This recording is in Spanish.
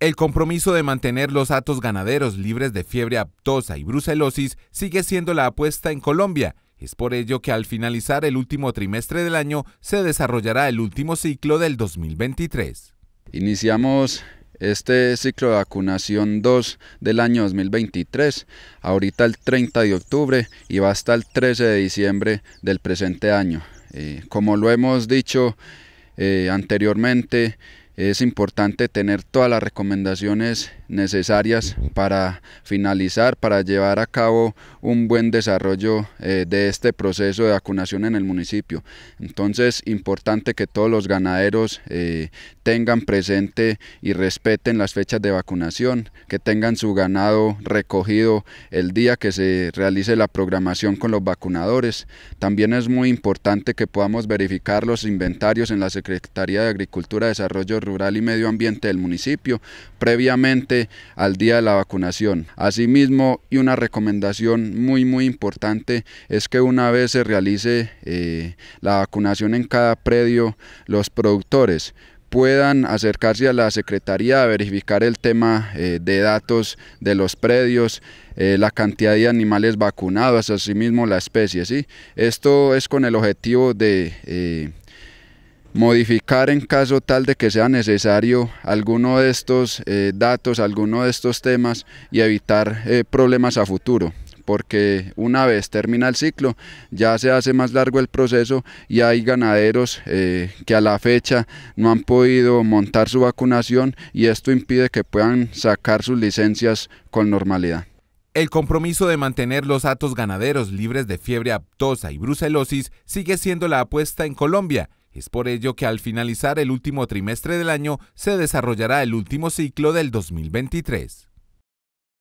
El compromiso de mantener los atos ganaderos libres de fiebre aptosa y brucelosis sigue siendo la apuesta en Colombia. Es por ello que al finalizar el último trimestre del año se desarrollará el último ciclo del 2023. Iniciamos este ciclo de vacunación 2 del año 2023, ahorita el 30 de octubre y va hasta el 13 de diciembre del presente año. Eh, como lo hemos dicho eh, anteriormente, es importante tener todas las recomendaciones necesarias para finalizar, para llevar a cabo un buen desarrollo eh, de este proceso de vacunación en el municipio. Entonces, importante que todos los ganaderos eh, tengan presente y respeten las fechas de vacunación, que tengan su ganado recogido el día que se realice la programación con los vacunadores. También es muy importante que podamos verificar los inventarios en la Secretaría de Agricultura, Desarrollo Rural y Medio Ambiente del municipio previamente al día de la vacunación. Asimismo, y una recomendación muy muy importante es que una vez se realice eh, la vacunación en cada predio, los productores puedan acercarse a la Secretaría a verificar el tema eh, de datos de los predios, eh, la cantidad de animales vacunados, asimismo la especie. Esto es con el objetivo de modificar en caso tal de que sea necesario alguno de estos eh, datos, alguno de estos temas y evitar eh, problemas a futuro porque una vez termina el ciclo ya se hace más largo el proceso y hay ganaderos eh, que a la fecha no han podido montar su vacunación y esto impide que puedan sacar sus licencias con normalidad. El compromiso de mantener los atos ganaderos libres de fiebre aptosa y brucelosis sigue siendo la apuesta en Colombia es por ello que al finalizar el último trimestre del año se desarrollará el último ciclo del 2023.